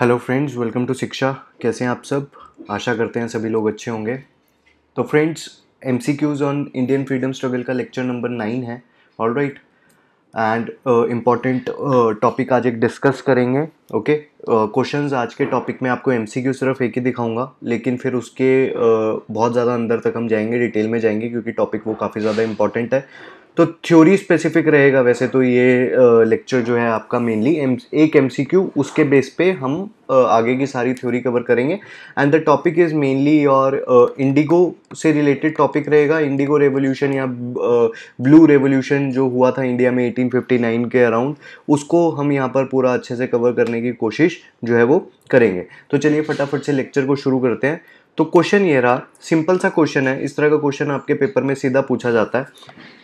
Hello friends welcome to शिक्षा कैसे हैं आप सब आशा करते हैं सभी लोग अच्छे होंगे तो friends M C Qs on Indian freedom struggle का लेक्चर नंबर नाइन है all right and important topic आज एक डिस्कस करेंगे ओके क्वेश्चंस क्वेश्चन uh, आज के टॉपिक में आपको एम सी क्यू सिर्फ एक ही दिखाऊंगा लेकिन फिर उसके uh, बहुत ज़्यादा अंदर तक हम जाएंगे डिटेल में जाएंगे क्योंकि टॉपिक वो काफ़ी ज़्यादा इंपॉर्टेंट है तो थ्योरी स्पेसिफिक रहेगा वैसे तो ये लेक्चर जो है आपका मेनली एक एम उसके बेस पे हम आगे की सारी थ्योरी कवर करेंगे and the topic is mainly और इंडिगो से रिलेटेड टॉपिक रहेगा इंडिगो रेवोल्यूशन या ब्लू रेवोल्यूशन जो हुआ था इंडिया में 1859 के अराउंड उसको हम यहाँ पर पूरा अच्छे से कवर करने की कोशिश जो है वो करेंगे तो चलिए फटाफट से लेक्चर को शुरू करते हैं तो क्वेश्चन ये रहा सिंपल सा क्वेश्चन है इस तरह का क्वेश्चन आपके पेपर में सीधा पूछा जाता है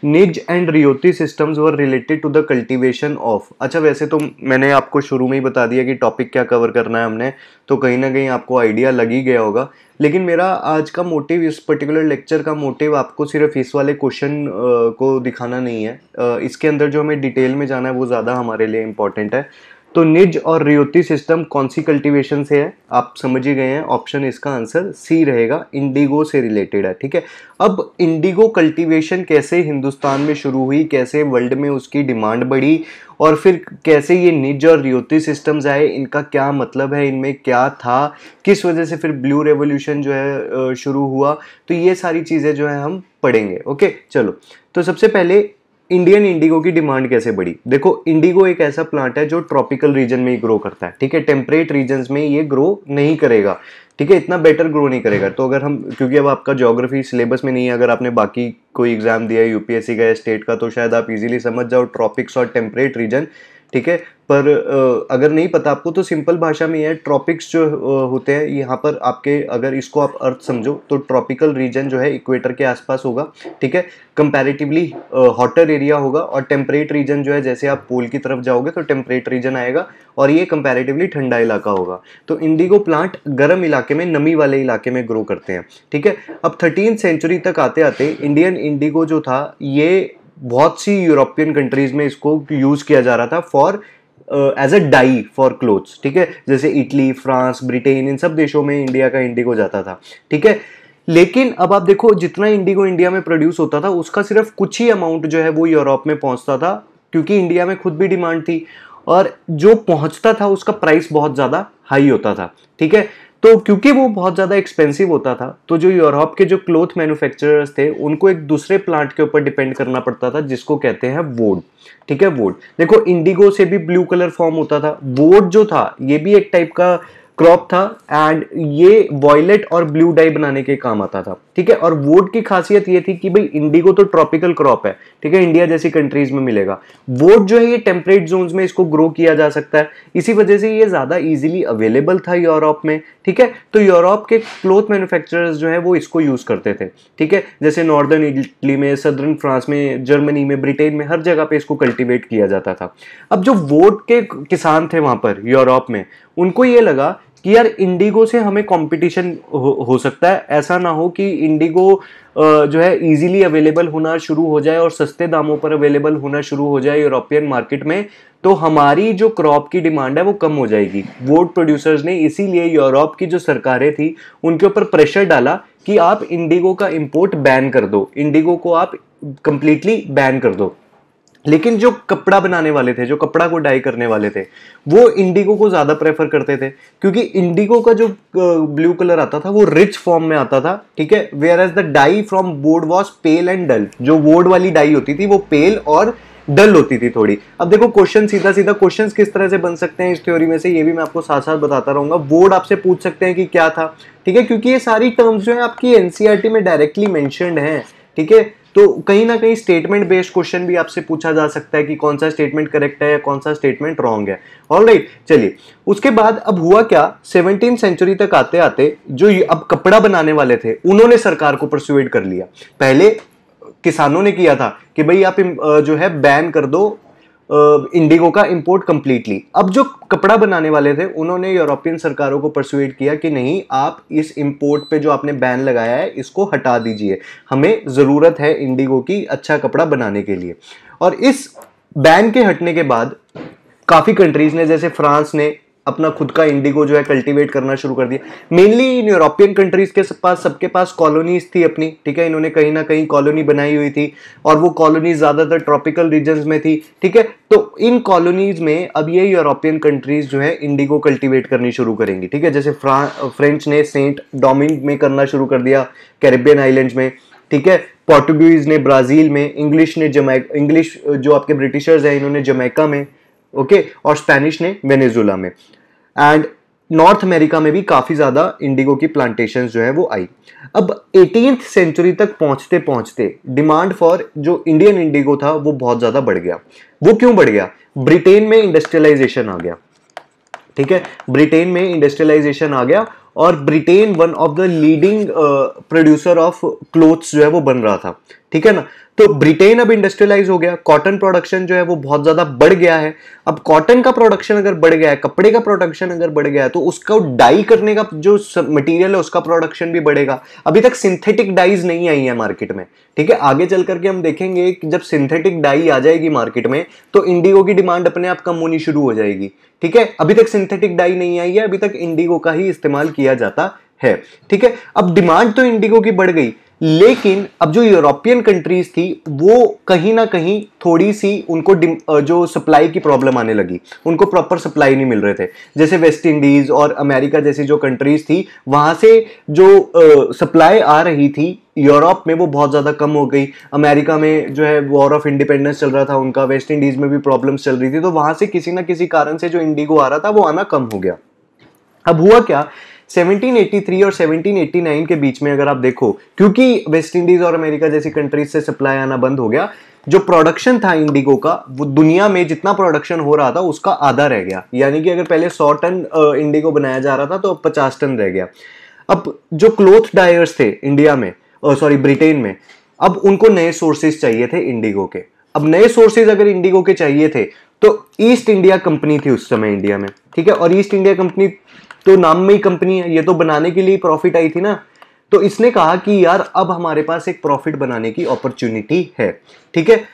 nij and raiyati systems were related to the cultivation of अच्छा वैसे तो मैंने आपको शुरू में ही बता दिया कि टॉपिक क्या कवर करना है हमने तो कहीं ना कहीं आपको आइडिया लग ही गया होगा लेकिन मेरा आज का मोटिव इस पर्टिकुलर लेक्चर का मोटिव आपको सिर्फ इस वाले क्वेश्चन को दिखाना नहीं है इसके अंदर जो हमें डिटेल में जाना है वो ज़्यादा हमारे लिए इम्पॉर्टेंट है तो निज और रियोती सिस्टम कौन सी कल्टीवेशन से है आप समझ ही गए हैं ऑप्शन इसका आंसर सी रहेगा इंडिगो से रिलेटेड है ठीक है अब इंडिगो कल्टीवेशन कैसे हिंदुस्तान में शुरू हुई कैसे वर्ल्ड में उसकी डिमांड बढ़ी और फिर कैसे ये निज और रियोती सिस्टम्स आए इनका क्या मतलब है इनमें क्या था किस वजह से फिर ब्लू रेवोल्यूशन जो है शुरू हुआ तो ये सारी चीज़ें जो है हम पढ़ेंगे ओके चलो तो सबसे पहले इंडियन इंडिगो की डिमांड कैसे बढ़ी देखो इंडिगो एक ऐसा प्लांट है जो ट्रॉपिकल रीजन में ही ग्रो करता है ठीक है टेम्परेट रीजन में ये ग्रो नहीं करेगा ठीक है इतना बेटर ग्रो नहीं करेगा तो अगर हम क्योंकि अब आपका ज्योग्राफी सिलेबस में नहीं है अगर आपने बाकी कोई एग्जाम दिया है यूपीएससी का या स्टेट का तो शायद आप इजीली समझ जाओ ट्रॉपिक्स और टेम्परेट रीजन ठीक है पर अगर नहीं पता आपको तो सिंपल भाषा में यह ट्रॉपिक्स जो होते हैं यहाँ पर आपके अगर इसको आप अर्थ समझो तो ट्रॉपिकल रीजन जो है इक्वेटर के आसपास होगा ठीक है कंपैरेटिवली हॉटर एरिया होगा और टेम्परेट रीजन जो है जैसे आप पोल की तरफ जाओगे तो टेम्परेट रीजन आएगा और ये कंपैरेटिवली ठंडा इलाका होगा तो इंडिगो प्लांट गर्म इलाके में नमी वाले इलाके में ग्रो करते हैं ठीक है अब थर्टीन सेंचुरी तक आते आते इंडियन इंडिगो जो था ये बहुत सी यूरोपियन कंट्रीज़ में इसको यूज़ किया जा रहा था for as a dye for clothes ठीक है जैसे इटली फ्रांस ब्रिटेन इन सब देशों में इंडिया का इंडिगो जाता था ठीक है लेकिन अब आप देखो जितना इंडिगो इंडिया में प्रोड्यूस होता था उसका सिर्फ कुछ ही अमाउंट जो है वो यूरोप में पहुंचता था क्योंकि इंडिया में खुद भी डिमांड थी और जो पहुंचता था उसका प्राइस बहुत ज़्यादा हाई होता था ठीक है तो क्योंकि वो बहुत ज़्यादा एक्सपेंसिव होता था तो जो यूरोप के जो क्लोथ मैन्युफैक्चरर्स थे उनको एक दूसरे प्लांट के ऊपर डिपेंड करना पड़ता था जिसको कहते हैं वोड ठीक है वोड देखो इंडिगो से भी ब्लू कलर फॉर्म होता था वोड जो था ये भी एक टाइप का क्रॉप था एंड ये वॉयलेट और ब्लू डाई बनाने के काम आता था ठीक है और वोट की खासियत ये थी कि भाई इंडिगो तो ट्रॉपिकल क्रॉप है ठीक है इंडिया जैसी कंट्रीज में मिलेगा वोट जो है ये टेम्परेट जोन्स में इसको ग्रो किया जा सकता है इसी वजह से ये ज़्यादा इजिली अवेलेबल था यूरोप में ठीक है तो यूरोप के क्लोथ मैन्युफैक्चरर्स जो है वो इसको यूज़ करते थे ठीक है जैसे नॉर्दर्न इटली में सदर्न फ्रांस में जर्मनी में ब्रिटेन में हर जगह पे इसको कल्टिवेट किया जाता था अब जो वोट के किसान थे वहाँ पर यूरोप में उनको ये लगा कि यार इंडिगो से हमें कंपटीशन हो, हो सकता है ऐसा ना हो कि इंडिगो जो है इजीली अवेलेबल होना शुरू हो जाए और सस्ते दामों पर अवेलेबल होना शुरू हो जाए यूरोपियन मार्केट में तो हमारी जो क्रॉप की डिमांड है वो कम हो जाएगी वोट प्रोड्यूसर्स ने इसीलिए यूरोप की जो सरकारें थी उनके ऊपर प्रेशर डाला कि आप इंडिगो का इम्पोर्ट बैन कर दो इंडिगो को आप कंप्लीटली बैन कर दो लेकिन जो कपड़ा बनाने वाले थे जो कपड़ा को डाई करने वाले थे वो इंडिगो को ज़्यादा प्रेफर करते थे क्योंकि इंडिगो का जो ब्लू कलर आता था वो रिच फॉर्म में आता था ठीक है whereas the dye from बोर्ड वॉज पेल एंड डल जो बोर्ड वाली डाई होती थी वो पेल और डल होती थी थोड़ी अब देखो क्वेश्चन सीधा सीधा क्वेश्चन किस तरह से बन सकते हैं इस थ्योरी में से ये भी मैं आपको साथ साथ बताता रहूंगा बोर्ड आपसे पूछ सकते हैं कि क्या था ठीक है क्योंकि ये सारी टर्म्स जो है आपकी एनसीआरटी e में डायरेक्टली मैंशनड है ठीक है तो कहीं ना कहीं स्टेटमेंट बेस्ड क्वेश्चन भी आपसे पूछा जा सकता है कि कौन सा स्टेटमेंट करेक्ट है या कौन सा स्टेटमेंट रॉन्ग है ऑल राइट चलिए उसके बाद अब हुआ क्या सेवनटीन सेंचुरी तक आते आते जो अब कपड़ा बनाने वाले थे उन्होंने सरकार को परसुएट कर लिया पहले किसानों ने किया था कि भाई आप जो है बैन कर दो इंडिगो का इंपोर्ट कम्प्लीटली अब जो कपड़ा बनाने वाले थे उन्होंने यूरोपियन सरकारों को परसुएट किया कि नहीं आप इस इंपोर्ट पे जो आपने बैन लगाया है इसको हटा दीजिए हमें ज़रूरत है इंडिगो की अच्छा कपड़ा बनाने के लिए और इस बैन के हटने के बाद काफ़ी कंट्रीज़ ने जैसे फ्रांस ने अपना खुद का इंडिगो जो है कल्टीवेट करना शुरू कर दिया मेनली इन यूरोपियन कंट्रीज़ के पास सबके पास कॉलोनीज थी अपनी ठीक है इन्होंने कहीं ना कहीं कॉलोनी बनाई हुई थी और वो कॉलोनी ज़्यादातर ट्रॉपिकल रीजन में थी ठीक है तो इन कॉलोनीज़ में अब ये यूरोपियन कंट्रीज़ जो है इंडिगो कल्टीवेट करनी शुरू करेंगी ठीक है जैसे फ्रेंच ने सेंट डोमिन में करना शुरू कर दिया कैरेबियन आइलैंड में ठीक है पोर्टुगीज़ ने ब्राज़ील में इंग्लिश ने जमैक इंग्लिश जो आपके ब्रिटिशर्स हैं इन्होंने जमैका में ओके okay? और स्पेनिश ने वेनेजुला में एंड नॉर्थ अमेरिका में भी काफ़ी ज़्यादा इंडिगो की प्लांटेशन जो है वो आई अब एटीन सेंचुरी तक पहुंचते पहुंचते डिमांड फॉर जो इंडियन इंडिगो था वो बहुत ज़्यादा बढ़ गया वो क्यों बढ़ गया ब्रिटेन में इंडस्ट्रियलाइजेशन आ गया ठीक है ब्रिटेन में इंडस्ट्रियलाइजेशन आ गया और Britain one of the leading producer of clothes जो है वो बन रहा था ठीक है ना तो ब्रिटेन अब इंडस्ट्रियलाइज हो गया कॉटन प्रोडक्शन जो है वो बहुत ज्यादा बढ़ गया है अब कॉटन का प्रोडक्शन अगर बढ़ गया है कपड़े का प्रोडक्शन अगर बढ़ गया है तो उसका डाई करने का जो मटेरियल है उसका प्रोडक्शन भी बढ़ेगा अभी तक सिंथेटिक डाइज नहीं आई है मार्केट में ठीक है आगे चल करके हम देखेंगे कि जब सिंथेटिक डाई आ जाएगी मार्केट में तो इंडिगो की डिमांड अपने आप कम होनी शुरू हो जाएगी ठीक है अभी तक सिंथेटिक डाई नहीं आई है अभी तक इंडिगो का ही इस्तेमाल किया जाता है ठीक है अब डिमांड तो इंडिगो की बढ़ गई लेकिन अब जो यूरोपियन कंट्रीज थी वो कहीं ना कहीं थोड़ी सी उनको जो सप्लाई की प्रॉब्लम आने लगी उनको प्रॉपर सप्लाई नहीं मिल रहे थे जैसे वेस्ट इंडीज़ और अमेरिका जैसी जो कंट्रीज थी वहां से जो सप्लाई आ रही थी यूरोप में वो बहुत ज़्यादा कम हो गई अमेरिका में जो है वॉर ऑफ इंडिपेंडेंस चल रहा था उनका वेस्ट इंडीज़ में भी प्रॉब्लम्स चल रही थी तो वहां से किसी ना किसी कारण से जो इंडिगो आ रहा था वो आना कम हो गया अब हुआ क्या 1783 और 1789 के बीच में अगर आप देखो क्योंकि वेस्ट इंडीज और अमेरिका जैसी कंट्रीज से सप्लाई आना बंद हो गया जो प्रोडक्शन था इंडिगो का वो दुनिया में जितना प्रोडक्शन हो रहा था उसका आधा रह गया यानी कि अगर पहले 100 टन इंडिगो बनाया जा रहा था तो अब 50 टन रह गया अब जो क्लोथ डायर्स थे इंडिया में सॉरी ब्रिटेन में अब उनको नए सोर्सेज चाहिए थे इंडिगो के अब नए सोर्सेज अगर इंडिगो के चाहिए थे तो ईस्ट इंडिया कंपनी थी उस समय इंडिया में ठीक है और ईस्ट इंडिया कंपनी तो नाम में ही कंपनी है ये तो बनाने के लिए प्रॉफिट आई थी ना तो इसने कहा कि यार अब हमारे पास एक प्रॉफिट बनाने की अपॉर्चुनिटी है ठीक है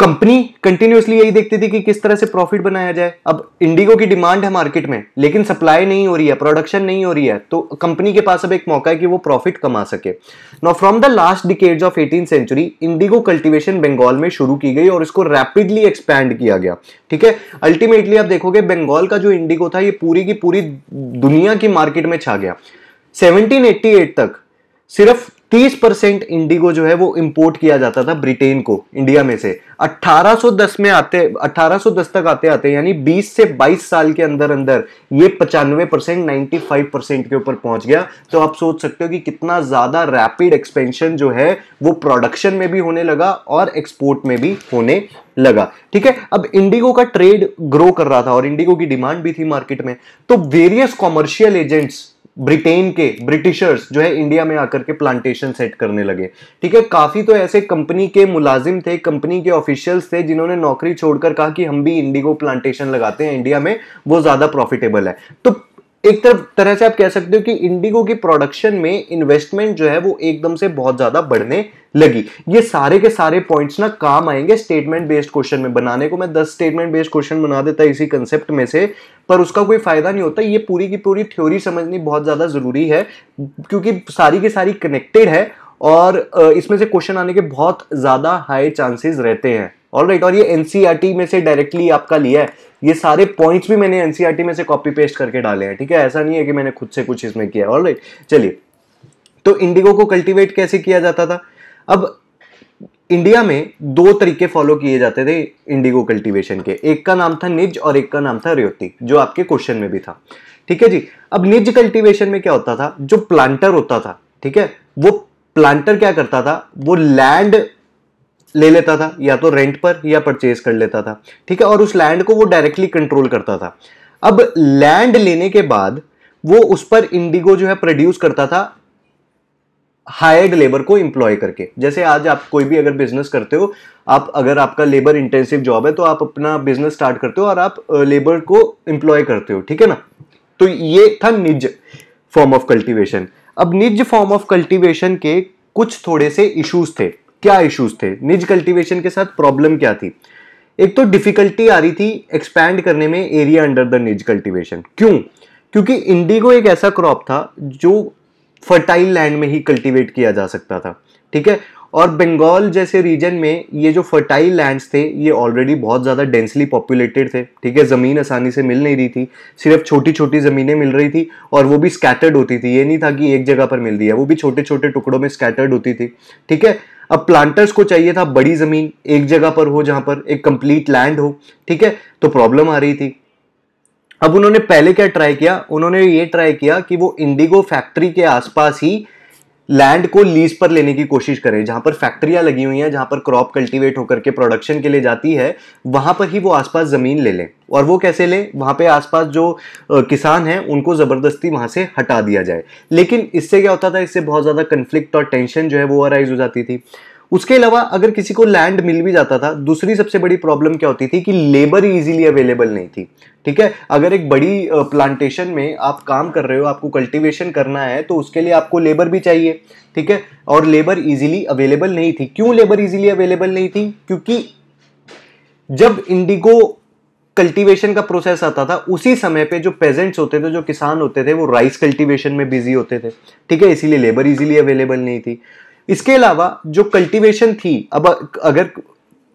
कंपनी कंटिन्यूसली यही देखती थी कि किस तरह से प्रॉफिट बनाया जाए अब इंडिगो की डिमांड है मार्केट में लेकिन सप्लाई नहीं हो रही है प्रोडक्शन नहीं हो रही है तो कंपनी के पास अब एक मौका है कि वो प्रॉफिट कमा सके now from the last decades of eighteen century indigo cultivation Bengal में शुरू की गई और इसको रैपिडली एक्सपैंड किया गया ठीक है अल्टीमेटली आप देखोगे बंगाल का जो इंडिगो था ये पूरी की पूरी दुनिया की मार्केट में छा गया सेवनटीन तक सिर्फ 30 परसेंट इंडिगो जो है वो इंपोर्ट किया जाता था ब्रिटेन को इंडिया में से 1810 में आते 1810 तक आते आते यानी 20 से 22 साल के अंदर अंदर ये पचानवे परसेंट नाइन्टी परसेंट के ऊपर पहुंच गया तो आप सोच सकते हो कि कितना ज़्यादा रैपिड एक्सपेंशन जो है वो प्रोडक्शन में भी होने लगा और एक्सपोर्ट में भी होने लगा ठीक है अब इंडिगो का ट्रेड ग्रो कर रहा था और इंडिगो की डिमांड भी थी मार्केट में तो वेरियस कॉमर्शियल एजेंट्स ब्रिटेन के ब्रिटिशर्स जो है इंडिया में आकर के प्लांटेशन सेट करने लगे ठीक है काफ़ी तो ऐसे कंपनी के मुलाजिम थे कंपनी के ऑफिशियल्स थे जिन्होंने नौकरी छोड़कर कहा कि हम भी इंडिगो प्लांटेशन लगाते हैं इंडिया में वो ज़्यादा प्रॉफिटेबल है तो एक तरफ तरह से आप कह सकते हो कि इंडिगो की प्रोडक्शन में इन्वेस्टमेंट जो है वो एकदम से बहुत ज्यादा बढ़ने लगी ये सारे के सारे पॉइंट्स ना काम आएंगे स्टेटमेंट बेस्ड क्वेश्चन में बनाने को मैं दस स्टेटमेंट बेस्ड क्वेश्चन बना देता इसी कंसेप्ट में से पर उसका कोई फायदा नहीं होता ये पूरी की पूरी थ्योरी समझनी बहुत ज्यादा जरूरी है क्योंकि सारी की सारी कनेक्टेड है और इसमें से क्वेश्चन आने के बहुत ज्यादा हाई चांसेस रहते हैं ऑल right, और ये एनसीईआरटी e में से डायरेक्टली आपका लिया है ये सारे पॉइंट्स भी मैंने एनसीईआरटी e में से कॉपी पेस्ट करके डाले हैं ठीक है ऐसा नहीं है कि मैंने खुद से कुछ इसमें किया ऑल right, चलिए तो इंडिगो को कल्टीवेट कैसे किया जाता था अब इंडिया में दो तरीके फॉलो किए जाते थे इंडिगो कल्टीवेशन के एक का नाम था निज और एक का नाम था रियोती जो आपके क्वेश्चन में भी था ठीक है जी अब निज कल्टीवेशन में क्या होता था जो प्लांटर होता था ठीक है वो प्लांटर क्या करता था वो लैंड ले लेता था या तो रेंट पर या परचेज कर लेता था ठीक है और उस लैंड को वो डायरेक्टली कंट्रोल करता था अब लैंड लेने के बाद वो उस पर इंडिगो जो है प्रोड्यूस करता था हायर्ड लेबर को इंप्लॉय करके जैसे आज आप कोई भी अगर बिजनेस करते हो आप अगर आपका लेबर इंटेंसिव जॉब है तो आप अपना बिजनेस स्टार्ट करते हो और आप लेबर को इंप्लॉय करते हो ठीक है ना तो ये था निज फॉर्म ऑफ कल्टीवेशन अब निज फॉर्म ऑफ कल्टीवेशन के कुछ थोड़े से इश्यूज थे क्या इश्यूज थे निज कल्टीवेशन के साथ प्रॉब्लम क्या थी एक तो डिफिकल्टी आ रही थी एक्सपैंड करने में एरिया अंडर द निज कल्टीवेशन क्यों क्योंकि इंडिगो एक ऐसा क्रॉप था जो फर्टाइल लैंड में ही कल्टीवेट किया जा सकता था ठीक है और बंगाल जैसे रीजन में ये जो फर्टाइल लैंड्स थे ये ऑलरेडी बहुत ज़्यादा डेंसली पॉपुलेटेड थे ठीक है ज़मीन आसानी से मिल नहीं रही थी सिर्फ छोटी छोटी ज़मीनें मिल रही थी और वो भी स्कैटर्ड होती थी ये नहीं था कि एक जगह पर मिल दिया वो भी छोटे छोटे टुकड़ों में स्कैटर्ड होती थी ठीक है अब प्लांटर्स को चाहिए था बड़ी ज़मीन एक जगह पर हो जहाँ पर एक कंप्लीट लैंड हो ठीक है तो प्रॉब्लम आ रही थी अब उन्होंने पहले क्या ट्राई किया उन्होंने ये ट्राई किया कि वो इंडिगो फैक्ट्री के आसपास ही लैंड को लीज पर लेने की कोशिश करें जहां पर फैक्ट्रियां लगी हुई हैं जहाँ पर क्रॉप कल्टीवेट होकर के प्रोडक्शन के लिए जाती है वहां पर ही वो आसपास ज़मीन ले लें और वो कैसे लें वहां पे आसपास जो किसान हैं उनको ज़बरदस्ती वहां से हटा दिया जाए लेकिन इससे क्या होता था इससे बहुत ज़्यादा कंफ्लिक्ट और टेंशन जो है वो अराइज हो जाती थी उसके अलावा अगर किसी को लैंड मिल भी जाता था दूसरी सबसे बड़ी प्रॉब्लम क्या होती थी कि लेबर इजीली अवेलेबल नहीं थी ठीक है अगर एक बड़ी प्लांटेशन में आप काम कर रहे हो आपको कल्टीवेशन करना है तो उसके लिए आपको लेबर भी चाहिए ठीक है और लेबर इजीली अवेलेबल नहीं थी क्यों लेबर इजीली अवेलेबल नहीं थी क्योंकि जब इंडिगो कल्टीवेशन का प्रोसेस आता था उसी समय पे जो पेजेंट्स होते थे जो किसान होते थे वो राइस कल्टीवेशन में बिजी होते थे ठीक है इसीलिए लेबर इजीली अवेलेबल नहीं थी इसके अलावा जो कल्टीवेशन थी अब अगर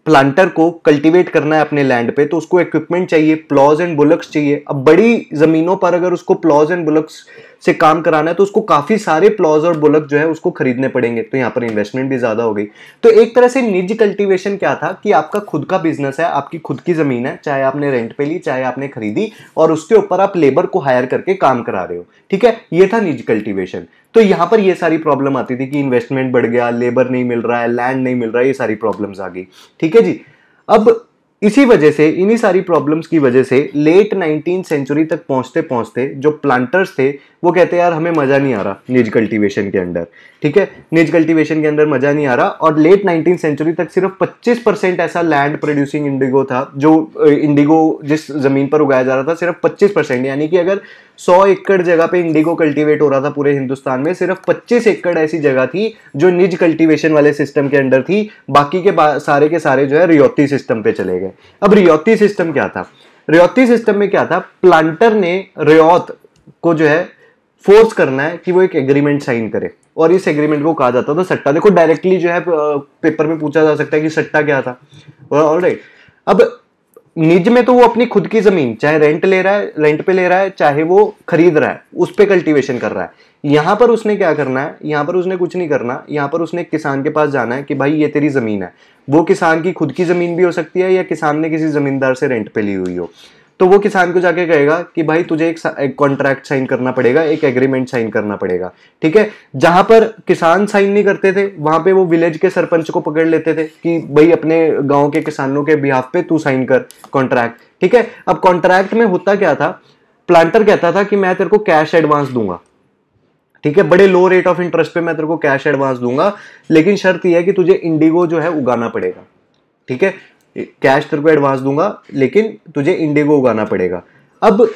प्लांटर को कल्टीवेट करना है अपने लैंड पे तो उसको इक्विपमेंट चाहिए प्लॉज एंड बुलक्स चाहिए अब बड़ी ज़मीनों पर अगर उसको प्लॉज एंड बुलक्स से काम कराना है तो उसको काफ़ी सारे प्लॉज और बुलक जो है उसको खरीदने पड़ेंगे तो यहाँ पर इन्वेस्टमेंट भी ज़्यादा हो गई तो एक तरह से निज कल्टिवेशन क्या था कि आपका खुद का बिजनेस है आपकी खुद की ज़मीन है चाहे आपने रेंट पे ली चाहे आपने खरीदी और उसके ऊपर आप लेबर को हायर करके काम करा रहे हो ठीक है ये था निजी कल्टिवेशन तो यहां पर ये सारी प्रॉब्लम आती थी कि इन्वेस्टमेंट बढ़ गया लेबर नहीं मिल रहा है लैंड नहीं मिल रहा है ये सारी प्रॉब्लम आ गई ठीक है जी अब इसी वजह से इन्हीं सारी प्रॉब्लम्स की वजह से लेट नाइनटीन सेंचुरी तक पहुंचते पहुंचते जो प्लांटर्स थे वो कहते यार हमें मज़ा नहीं आ रहा निज कल्टीवेशन के अंदर ठीक है निज कल्टीवेशन के अंदर मज़ा नहीं आ रहा और लेट नाइनटीन सेंचुरी तक सिर्फ 25 परसेंट ऐसा लैंड प्रोड्यूसिंग इंडिगो था जो इंडिगो जिस ज़मीन पर उगाया जा रहा था सिर्फ पच्चीस परसेंट यानी कि अगर सौ एकड़ जगह पे इंडिगो कल्टीवेट हो रहा था पूरे हिंदुस्तान में सिर्फ पच्चीस एकड़ ऐसी जगह थी जो निज कल्टीवेशन वाले सिस्टम के अंडर थी बाकी के सारे के सारे जो है रियोती सिस्टम पे चले गए अब रियोती सिस्टम क्या था रियोती सिस्टम में क्या था प्लांटर ने रियोत को जो है फोर्स करना है कि वो एक एग्रीमेंट साइन करे और इस एग्रीमेंट को कहा जाता था सट्टा देखो डायरेक्टली जो है पेपर में पूछा जा सकता है कि सट्टा क्या था ऑलराइट अब निज में तो वो अपनी खुद की जमीन चाहे रेंट ले रहा है रेंट पे ले रहा है चाहे वो खरीद रहा है उस पर कल्टिवेशन कर रहा है यहां पर उसने क्या करना है यहां पर उसने कुछ नहीं करना यहां पर उसने किसान के पास जाना है कि भाई ये तेरी ज़मीन है वो किसान की खुद की ज़मीन भी हो सकती है या किसान ने किसी ज़मींदार से रेंट पे ली हुई हो तो वो किसान को जाके कहेगा कि भाई तुझे एक, एक कॉन्ट्रैक्ट साइन करना पड़ेगा एक एग्रीमेंट साइन करना पड़ेगा ठीक है जहां पर किसान साइन नहीं करते थे वहां पे वो विलेज के सरपंच को पकड़ लेते थे कि भाई अपने गांव के किसानों के बिहाफ पे तू साइन कर कॉन्ट्रैक्ट ठीक है अब कॉन्ट्रैक्ट में होता क्या था प्लांटर कहता था कि मैं तेरे को कैश एडवांस दूंगा ठीक है बड़े लो रेट ऑफ इंटरेस्ट पे मैं तेरे को कैश एडवांस दूंगा लेकिन शर्त यह है कि तुझे इंडिगो जो है उगाना पड़ेगा ठीक है कैश तेरे को एडवांस दूंगा लेकिन तुझे इंडिगो उगाना पड़ेगा अब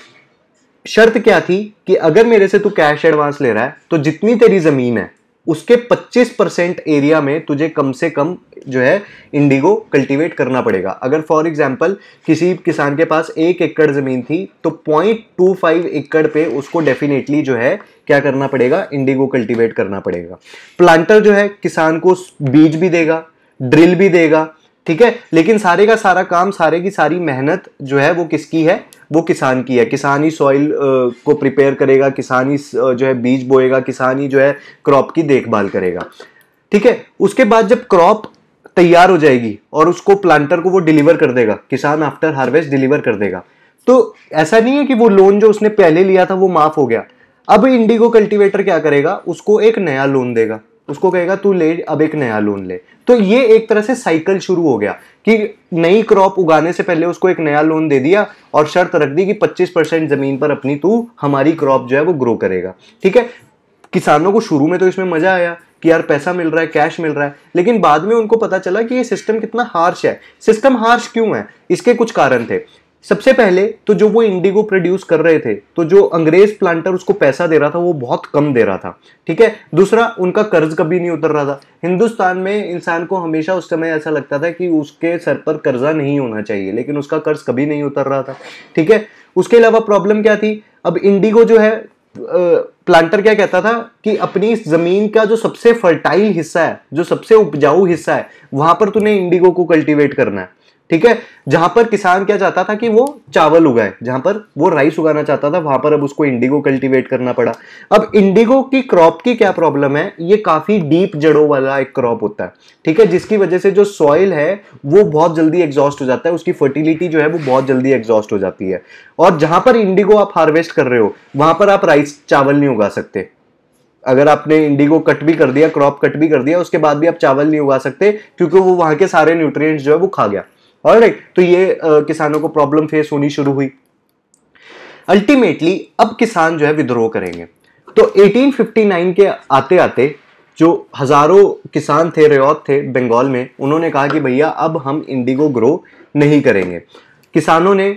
शर्त क्या थी कि अगर मेरे से तू कैश एडवांस ले रहा है तो जितनी तेरी ज़मीन है उसके 25 परसेंट एरिया में तुझे कम से कम जो है इंडिगो कल्टीवेट करना पड़ेगा अगर फॉर एग्जांपल किसी किसान के पास एक एकड़ ज़मीन थी तो पॉइंट टू फाइव एकड़ पे उसको डेफिनेटली जो है क्या करना पड़ेगा इंडिगो कल्टीवेट करना पड़ेगा प्लांटर जो है किसान को बीज भी देगा ड्रिल भी देगा ठीक है लेकिन सारे का सारा काम सारे की सारी मेहनत जो है वो किसकी है वो किसान की है किसान ही सॉइल को प्रिपेयर करेगा किसान ही जो है बीज बोएगा किसान ही जो है क्रॉप की देखभाल करेगा ठीक है उसके बाद जब क्रॉप तैयार हो जाएगी और उसको प्लांटर को वो डिलीवर कर देगा किसान आफ्टर हार्वेस्ट डिलीवर कर देगा तो ऐसा नहीं है कि वो लोन जो उसने पहले लिया था वो माफ हो गया अब इंडिगो कल्टीवेटर क्या करेगा उसको एक नया लोन देगा उसको कहेगा तू ले अब एक नया लोन ले तो ये एक तरह से साइकिल शुरू हो गया कि नई क्रॉप उगाने से पहले उसको एक नया लोन दे दिया और शर्त रख दी कि 25 परसेंट ज़मीन पर अपनी तू हमारी क्रॉप जो है वो ग्रो करेगा ठीक है किसानों को शुरू में तो इसमें मज़ा आया कि यार पैसा मिल रहा है कैश मिल रहा है लेकिन बाद में उनको पता चला कि ये सिस्टम कितना हार्श है सिस्टम हार्श क्यों है इसके कुछ कारण थे सबसे पहले तो जो वो इंडिगो प्रोड्यूस कर रहे थे तो जो अंग्रेज प्लांटर उसको पैसा दे रहा था वो बहुत कम दे रहा था ठीक है दूसरा उनका कर्ज कभी नहीं उतर रहा था हिंदुस्तान में इंसान को हमेशा उस समय ऐसा लगता था कि उसके सर पर कर्जा नहीं होना चाहिए लेकिन उसका कर्ज कभी नहीं उतर रहा था ठीक है उसके अलावा प्रॉब्लम क्या थी अब इंडिगो जो है प्लांटर क्या कहता था कि अपनी इस जमीन का जो सबसे फर्टाइल हिस्सा है जो सबसे उपजाऊ हिस्सा है वहां पर तूने इंडिगो को कल्टीवेट करना है ठीक है जहां पर किसान क्या चाहता था कि वो चावल उगाए जहां पर वो राइस उगाना चाहता था वहां पर अब उसको इंडिगो कल्टीवेट करना पड़ा अब इंडिगो की क्रॉप की क्या प्रॉब्लम है ये काफी डीप जड़ों वाला एक क्रॉप होता है ठीक है जिसकी वजह से जो सॉइल है वो बहुत जल्दी एग्जॉस्ट हो जाता है उसकी फर्टिलिटी जो है वो बहुत जल्दी एग्जॉस्ट हो जाती है और जहां पर इंडिगो आप हार्वेस्ट कर रहे हो वहां पर आप राइस चावल नहीं उगा सकते अगर आपने इंडिगो कट भी कर दिया क्रॉप कट भी कर दिया उसके बाद भी आप चावल नहीं उगा सकते क्योंकि वो वहां के सारे न्यूट्रिएंट्स जो है वो खा गया और राइट तो ये आ, किसानों को प्रॉब्लम फेस होनी शुरू हुई अल्टीमेटली अब किसान जो है विद्रोह करेंगे तो 1859 के आते आते जो हजारों किसान थे रेत थे बंगाल में उन्होंने कहा कि भैया अब हम इंडिगो ग्रो नहीं करेंगे किसानों ने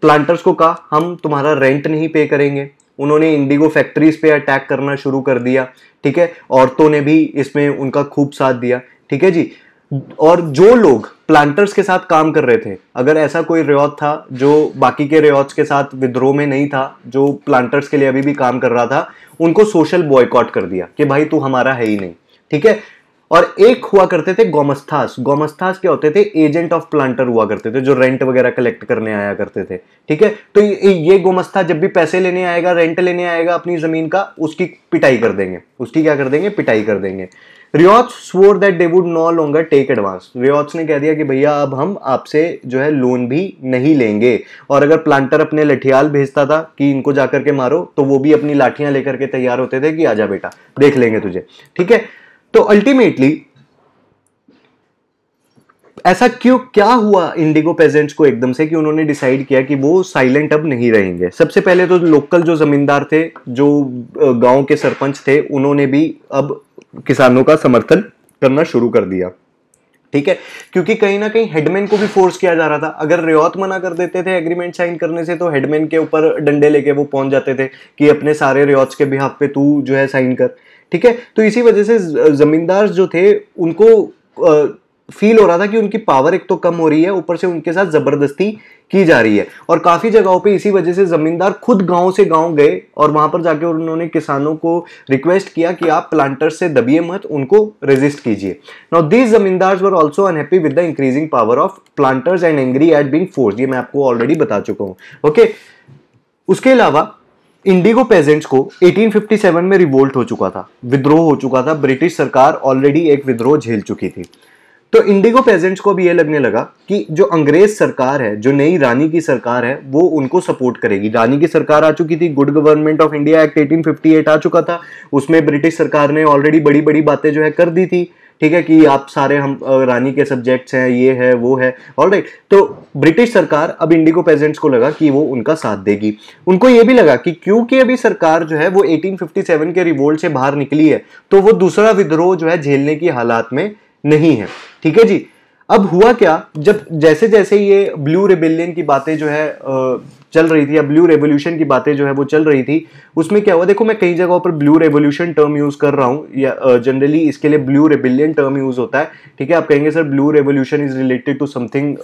प्लांटर्स को कहा हम तुम्हारा रेंट नहीं पे करेंगे उन्होंने इंडिगो फैक्ट्रीज पे अटैक करना शुरू कर दिया ठीक है औरतों ने भी इसमें उनका खूब साथ दिया ठीक है जी और जो लोग प्लांटर्स के साथ काम कर रहे थे अगर ऐसा कोई रिवाज था जो बाकी के रिवाज के साथ विद्रोह में नहीं था जो प्लांटर्स के लिए अभी भी काम कर रहा था उनको सोशल बॉयकॉट कर दिया कि भाई तू हमारा है ही नहीं ठीक है और एक हुआ करते थे गोमस्थास गोमस्थास क्या होते थे एजेंट ऑफ प्लांटर हुआ करते थे जो रेंट वगैरह कलेक्ट करने आया करते थे ठीक है तो ये गोमस्था जब भी पैसे लेने आएगा रेंट लेने आएगा अपनी जमीन का उसकी पिटाई कर देंगे उसकी क्या कर देंगे पिटाई कर देंगे ryots swore that they would no longer take advance ryots ने कह दिया कि भैया अब हम आपसे जो है लोन भी नहीं लेंगे और अगर प्लांटर अपने लठियाल भेजता था कि इनको जाकर के मारो तो वो भी अपनी लाठियां लेकर के तैयार होते थे कि आजा बेटा देख लेंगे तुझे ठीक है तो अल्टीमेटली ऐसा क्यों क्या हुआ इंडिगो पेजेंट्स को एकदम से कि उन्होंने डिसाइड किया कि वो साइलेंट अब नहीं रहेंगे सबसे पहले तो लोकल जो जमींदार थे जो गांव के सरपंच थे उन्होंने भी अब किसानों का समर्थन करना शुरू कर दिया ठीक है क्योंकि कहीं ना कहीं हेडमैन को भी फोर्स किया जा रहा था अगर रियोत मना कर देते थे एग्रीमेंट साइन करने से तो हेडमैन के ऊपर डंडे लेके वो पहुंच जाते थे कि अपने सारे रियोत के बिहाफ पे तू जो है साइन कर ठीक है तो इसी वजह से जमींदार जो थे उनको फील हो रहा था कि उनकी पावर एक तो कम हो रही है ऊपर से उनके साथ ज़बरदस्ती की जा रही है और काफ़ी जगहों पे इसी वजह से ज़मींदार खुद गांव से गांव गए और वहां पर जाके उन्होंने किसानों को रिक्वेस्ट किया कि आप प्लांटर से दबिए मत उनको रेजिस्ट कीजिए now these zamindars were also unhappy with the increasing power of planters and angry at been force ये मैं आपको ऑलरेडी बता चुका हूं ओके okay? उसके अलावा इंडिगो पेजेंट्स को 1857 में रिवोल्ट हो चुका था विद्रोह हो चुका था ब्रिटिश सरकार ऑलरेडी एक विद्रोह झेल चुकी थी तो इंडिगो पेजेंट्स को भी ये लगने लगा कि जो अंग्रेज सरकार है जो नई रानी की सरकार है वो उनको सपोर्ट करेगी रानी की सरकार आ चुकी थी good government of India act 1858 आ चुका था उसमें ब्रिटिश सरकार ने ऑलरेडी बड़ी बड़ी बातें जो है कर दी थी ठीक है कि आप सारे हम रानी के सब्जेक्ट्स हैं ये है वो है ऑल राइट तो ब्रिटिश सरकार अब इंडिगो पेजेंट्स को लगा कि वो उनका साथ देगी उनको ये भी लगा कि क्योंकि अभी सरकार जो है वो 1857 के रिवोल्ट से बाहर निकली है तो वो दूसरा विद्रोह जो है झेलने की हालात में नहीं है ठीक है जी अब हुआ क्या जब जैसे जैसे ये ब्लू रेबेलियन की बातें जो है चल रही थी या ब्लू रेवोल्यूशन की बातें जो है वो चल रही थी उसमें क्या हुआ देखो मैं कई जगहों पर ब्लू रेवोल्यूशन टर्म यूज़ कर रहा हूँ या जनरली इसके लिए ब्लू रेबिलियन टर्म यूज़ होता है ठीक है आप कहेंगे sir blue revolution is related to something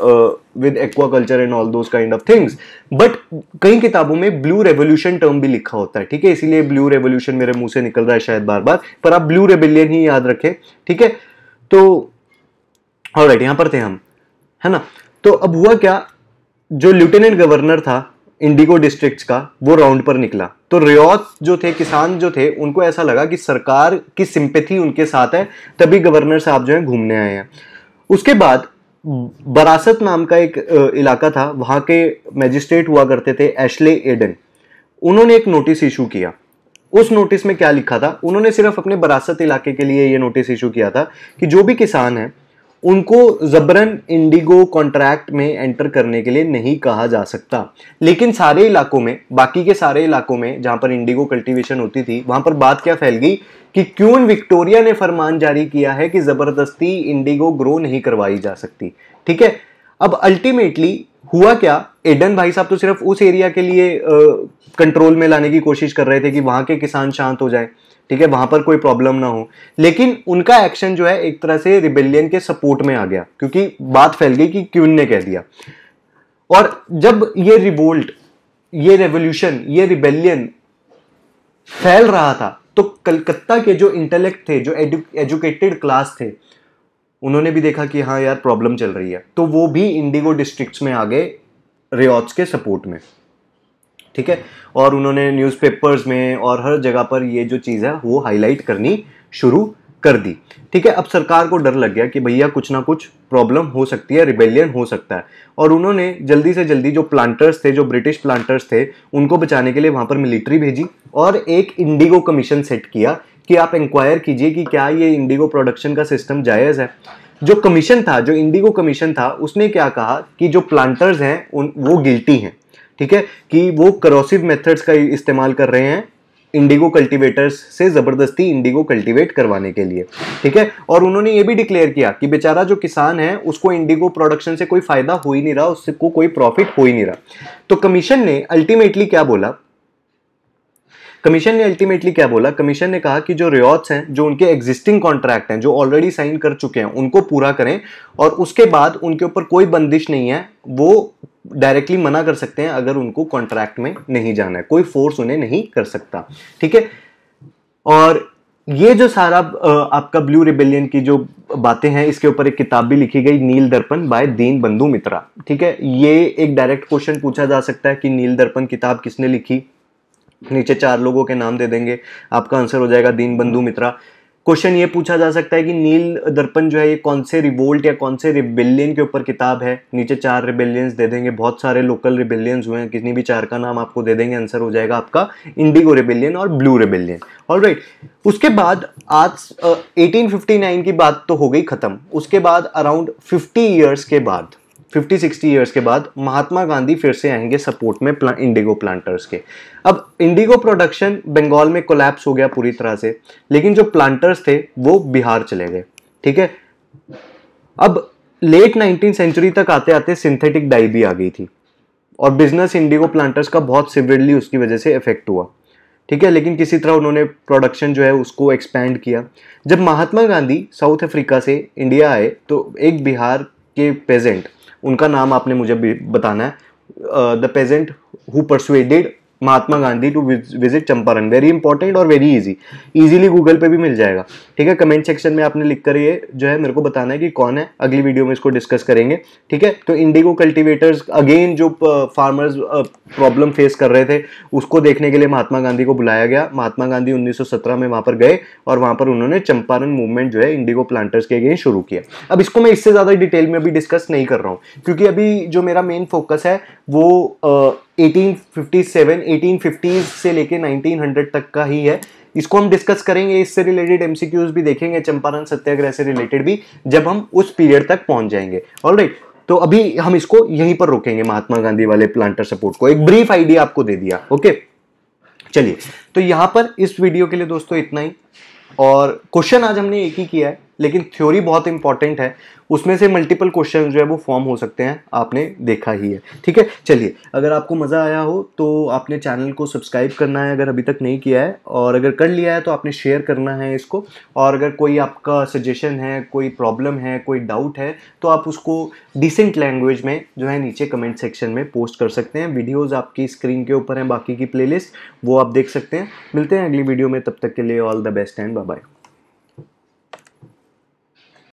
with aquaculture and all those kind of things but कई किताबों में ब्लू रेवोल्यूशन टर्म भी लिखा होता है ठीक है इसीलिए ब्लू रेवोल्यूशन मेरे मुंह से निकल रहा है शायद बार बार पर आप ब्लू रेबिलियन ही याद रखें ठीक है तो और राइट यहां पर थे हम है ना तो अब हुआ क्या जो लेफ्टिनेंट गवर्नर था इंडिगो डिस्ट्रिक्ट्स का वो राउंड पर निकला तो रियोत जो थे किसान जो थे उनको ऐसा लगा कि सरकार की सिंपथी उनके साथ है तभी गवर्नर साहब जो है घूमने आए हैं उसके बाद बरासत नाम का एक इलाका था वहां के मैजिस्ट्रेट हुआ करते थे एशले एडन उन्होंने एक नोटिस इशू किया उस नोटिस में क्या लिखा था उन्होंने सिर्फ अपने बरासत इलाके के लिए ये नोटिस इशू किया था कि जो भी किसान है उनको ज़बरन इंडिगो कॉन्ट्रैक्ट में एंटर करने के लिए नहीं कहा जा सकता लेकिन सारे इलाकों में बाकी के सारे इलाकों में जहां पर इंडिगो कल्टीवेशन होती थी वहां पर बात क्या फैल गई कि क्यून विक्टोरिया ने फरमान जारी किया है कि ज़बरदस्ती इंडिगो ग्रो नहीं करवाई जा सकती ठीक है अब अल्टीमेटली हुआ क्या एडन भाई साहब तो सिर्फ उस एरिया के लिए कंट्रोल में लाने की कोशिश कर रहे थे कि वहां के किसान शांत हो जाएं ठीक है वहां पर कोई प्रॉब्लम ना हो लेकिन उनका एक्शन जो है एक तरह से रिबेलियन के सपोर्ट में आ गया क्योंकि बात फैल गई कि क्यून ने कह दिया और जब ये रिवोल्ट ये रेवोल्यूशन ये रिबेलियन फैल रहा था तो कलकत्ता के जो इंटेलेक्ट थे जो एडु, एजुकेटेड क्लास थे उन्होंने भी देखा कि हाँ यार प्रॉब्लम चल रही है तो वो भी इंडिगो डिस्ट्रिक्ट्स में आ गए रेयॉट्स के सपोर्ट में ठीक है और उन्होंने न्यूज़पेपर्स में और हर जगह पर ये जो चीज़ है वो हाईलाइट करनी शुरू कर दी ठीक है अब सरकार को डर लग गया कि भैया कुछ ना कुछ प्रॉब्लम हो सकती है रिबेलियन हो सकता है और उन्होंने जल्दी से जल्दी जो प्लांटर्स थे जो ब्रिटिश प्लांटर्स थे उनको बचाने के लिए वहाँ पर मिलिट्री भेजी और एक इंडिगो कमीशन सेट किया कि आप इंक्वायर कीजिए कि क्या ये इंडिगो प्रोडक्शन का सिस्टम जायज़ है जो कमीशन था जो इंडिगो कमीशन था उसने क्या कहा कि जो प्लांटर्स हैं उन वो गिल्टी हैं ठीक है कि वो करोसिव मेथड्स का इस्तेमाल कर रहे हैं इंडिगो कल्टीवेटर्स से ज़बरदस्ती इंडिगो कल्टीवेट करवाने के लिए ठीक है और उन्होंने ये भी डिक्लेयर किया कि बेचारा जो किसान है उसको इंडिगो प्रोडक्शन से कोई फ़ायदा हो ही नहीं रहा उसको कोई प्रॉफिट हो ही नहीं रहा तो कमीशन ने अल्टीमेटली क्या बोला कमीशन ने अल्टीमेटली क्या बोला कमीशन ने कहा कि जो रियॉर्ड्स हैं जो उनके एग्जिस्टिंग कॉन्ट्रैक्ट हैं जो ऑलरेडी साइन कर चुके हैं उनको पूरा करें और उसके बाद उनके ऊपर कोई बंदिश नहीं है वो डायरेक्टली मना कर सकते हैं अगर उनको कॉन्ट्रैक्ट में नहीं जाना है कोई फोर्स उन्हें नहीं कर सकता ठीक है और ये जो सारा आपका ब्लू रिबेलियन की जो बातें हैं इसके ऊपर एक किताब भी लिखी गई नील दर्पण बाय दीन बंधु मित्रा ठीक है ये एक डायरेक्ट क्वेश्चन पूछा जा सकता है कि नील दर्पण किताब किसने लिखी नीचे चार लोगों के नाम दे देंगे आपका आंसर हो जाएगा दीन बंधु हम्म। मित्रा क्वेश्चन ये पूछा जा सकता है कि नील दर्पण जो है ये कौन से रिवोल्ट या कौन से रिबेलियन के ऊपर किताब है नीचे चार रिबेलियंस दे देंगे बहुत सारे लोकल रिबेलियंस हुए हैं किसी भी चार का नाम आपको दे देंगे आंसर हो जाएगा आपका इंडिगो रिबेलियन और ब्लू रिबेलियन ऑल राइट उसके बाद आज एटीन uh, की बात तो हो गई ख़त्म उसके बाद अराउंड फिफ्टी ईयर्स के बाद फिफ्टी सिक्सटी ईयर्स के बाद महात्मा गांधी फिर से आएंगे सपोर्ट में प्ला, इंडिगो प्लांटर्स के अब इंडिगो प्रोडक्शन बंगाल में कोलैप्स हो गया पूरी तरह से लेकिन जो प्लांटर्स थे वो बिहार चले गए ठीक है अब लेट नाइनटीन सेंचुरी तक आते आते सिंथेटिक डाई भी आ गई थी और बिजनेस इंडिगो प्लांटर्स का बहुत सिविरली उसकी वजह से इफेक्ट हुआ ठीक है लेकिन किसी तरह उन्होंने प्रोडक्शन जो है उसको एक्सपेंड किया जब महात्मा गांधी साउथ अफ्रीका से इंडिया आए तो एक बिहार के पेजेंट उनका नाम आपने मुझे बताना है the peasant who persuaded Mahatma Gandhi to visit Champaran very important और वेरी इजी इजीली गूगल पे भी मिल जाएगा ठीक है कमेंट सेक्शन में आपने लिख कर ये जो है मेरे को बताना है कि कौन है अगली वीडियो में इसको डिस्कस करेंगे ठीक है तो इंडिगो कल्टिवेटर्स अगेन जो फार्मर्स प्रॉब्लम फेस कर रहे थे उसको देखने के लिए महात्मा गांधी को बुलाया गया महात्मा गांधी उन्नीस में वहाँ पर गए और वहाँ पर उन्होंने चंपारण मूवमेंट जो है इंडिगो प्लांटर्स के अगेन शुरू किया अब इसको मैं इससे ज़्यादा डिटेल में अभी डिस्कस नहीं कर रहा हूँ क्योंकि अभी जो मेरा मेन फोकस है वो 1857 1850s से लेके 1900 तक का ही है इसको हम डिस्कस करेंगे इससे रिलेटेड एमसीक्यूज भी देखेंगे चंपारण सत्याग्रह से रिलेटेड भी जब हम उस पीरियड तक पहुंच जाएंगे ऑलराइट right, तो अभी हम इसको यहीं पर रोकेंगे महात्मा गांधी वाले प्लांटर सपोर्ट को एक ब्रीफ आइडिया आपको दे दिया ओके चलिए तो यहां पर इस वीडियो के लिए दोस्तों इतना ही और क्वेश्चन आज हमने एक ही किया है लेकिन थ्योरी बहुत इंपॉर्टेंट है उसमें से मल्टीपल क्वेश्चन जो है वो फॉर्म हो सकते हैं आपने देखा ही है ठीक है चलिए अगर आपको मज़ा आया हो तो आपने चैनल को सब्सक्राइब करना है अगर अभी तक नहीं किया है और अगर कर लिया है तो आपने शेयर करना है इसको और अगर कोई आपका सजेशन है कोई प्रॉब्लम है कोई डाउट है तो आप उसको डिसेंट लैंग्वेज में जो है नीचे कमेंट सेक्शन में पोस्ट कर सकते हैं वीडियोज़ आपकी स्क्रीन के ऊपर हैं बाकी की प्ले वो आप देख सकते हैं मिलते हैं अगली वीडियो में तब तक के लिए all the best and bye